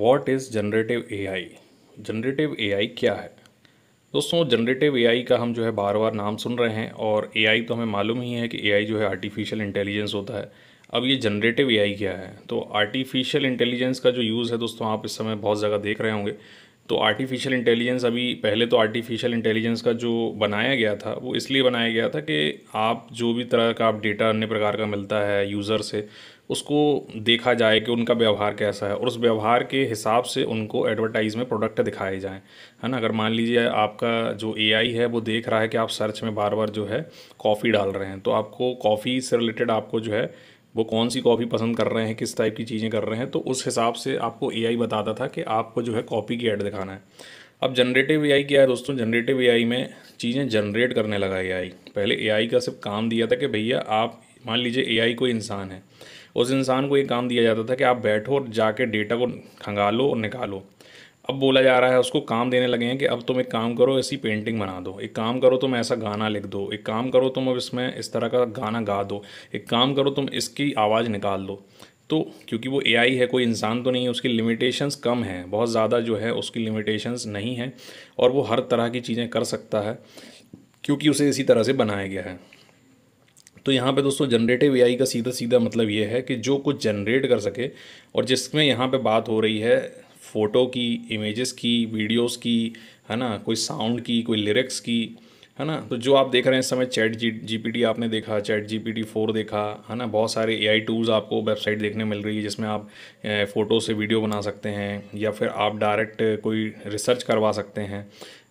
what is generative AI generative AI क्या है दोस्तों जनरेटिव एआई का हम जो है बार बार नाम सुन रहे हैं और एआई तो हमें मालूम ही है कि एआई जो है आर्टिफिशियल इंटेलिजेंस होता है अब ये जनरेटिव एआई क्या है तो आर्टिफिशियल इंटेलिजेंस का जो यूज़ है दोस्तों आप इस समय बहुत ज़्यादा देख रहे होंगे तो आर्टिफिशियल इंटेलिजेंस अभी पहले तो आर्टिफिशियल इंटेलिजेंस का जो बनाया गया था वो इसलिए बनाया गया था कि आप जो भी तरह का आप डेटा अन्य प्रकार का मिलता है यूज़र से उसको देखा जाए कि उनका व्यवहार कैसा है और उस व्यवहार के हिसाब से उनको एडवर्टाइज में प्रोडक्ट दिखाए जाएँ है ना अगर मान लीजिए आपका जो ए है वो देख रहा है कि आप सर्च में बार बार जो है कॉफ़ी डाल रहे हैं तो आपको कॉफ़ी से रिलेटेड आपको जो है वो कौन सी कॉपी पसंद कर रहे हैं किस टाइप की चीज़ें कर रहे हैं तो उस हिसाब से आपको ए बताता था कि आपको जो है कॉपी की ऐड दिखाना है अब जनरेटिव ए क्या है दोस्तों जनरेटिव ए में चीज़ें जनरेट करने लगा ए पहले ए का सिर्फ काम दिया था कि भैया आप मान लीजिए ए कोई इंसान है उस इंसान को ये काम दिया जाता था कि आप बैठो और जाके डेटा को खंगालो और निकालो अब बोला जा रहा है उसको काम देने लगे हैं कि अब तुम एक काम करो ऐसी पेंटिंग बना दो एक काम करो तुम ऐसा गाना लिख दो एक काम करो तुम अब इसमें इस तरह का गाना गा दो एक काम करो तुम इसकी आवाज़ निकाल दो तो क्योंकि वो एआई है कोई इंसान तो नहीं है उसकी लिमिटेशंस कम हैं बहुत ज़्यादा जो है उसकी लिमिटेशंस नहीं हैं और वो हर तरह की चीज़ें कर सकता है क्योंकि उसे इसी तरह से बनाया गया है तो यहाँ पे दोस्तों जनरेटिव एआई का सीधा सीधा मतलब ये है कि जो कुछ जनरेट कर सके और जिसमें यहाँ पे बात हो रही है फ़ोटो की इमेजेस की वीडियोस की है ना कोई साउंड की कोई लिरिक्स की है ना तो जो आप देख रहे हैं इस समय chat G G P T आपने देखा chat G P T four देखा है ना बहुत सारे ए आई टूल्स आपको वेबसाइट देखने मिल रही है जिसमें आप फ़ोटो से वीडियो बना सकते हैं या फिर आप डायरेक्ट कोई रिसर्च करवा सकते हैं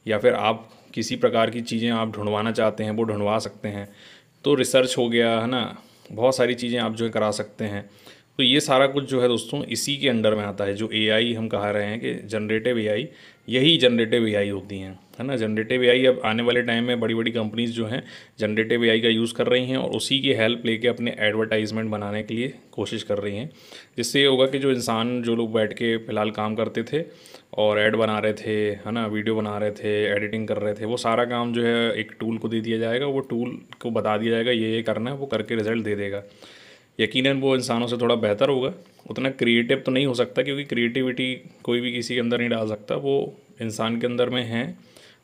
या फिर आप किसी प्रकार की चीज़ें आप ढूंढवाना चाहते हैं वो ढूंढवा सकते हैं तो रिसर्च हो गया है ना बहुत सारी चीज़ें आप जो है करा सकते हैं तो ये सारा कुछ जो है दोस्तों इसी के अंडर में आता है जो एआई हम कहा रहे हैं कि जनरेटिव एआई यही जनरेटिव एआई होती हैं है ना जनरेटिव एआई अब आने वाले टाइम में बड़ी बड़ी कंपनीज जो हैं जनरेटिव एआई का यूज़ कर रही हैं और उसी की हेल्प लेके अपने एडवर्टाइजमेंट बनाने के लिए कोशिश कर रही हैं जिससे ये होगा कि जो इंसान जो लोग बैठ के फ़िलहाल काम करते थे और ऐड बना रहे थे है ना वीडियो बना रहे थे एडिटिंग कर रहे थे वो सारा काम जो है एक टूल को दे दिया जाएगा वो टूल को बता दिया जाएगा ये ये करना है वो करके रिजल्ट दे देगा यकीनन वो इंसानों से थोड़ा बेहतर होगा उतना क्रिएटिव तो नहीं हो सकता क्योंकि क्रिएटिविटी कोई भी किसी के अंदर नहीं डाल सकता वो इंसान के अंदर में है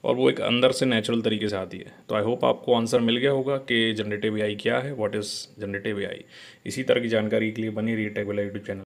और वो एक अंदर से नेचुरल तरीके से आती है तो आई होप आपको आंसर मिल गया होगा कि जनरेटिव ए क्या है व्हाट इज़ जनरेटिव ए इसी तरह की जानकारी के लिए बनी रही टेक वाला यूट्यूब चैनल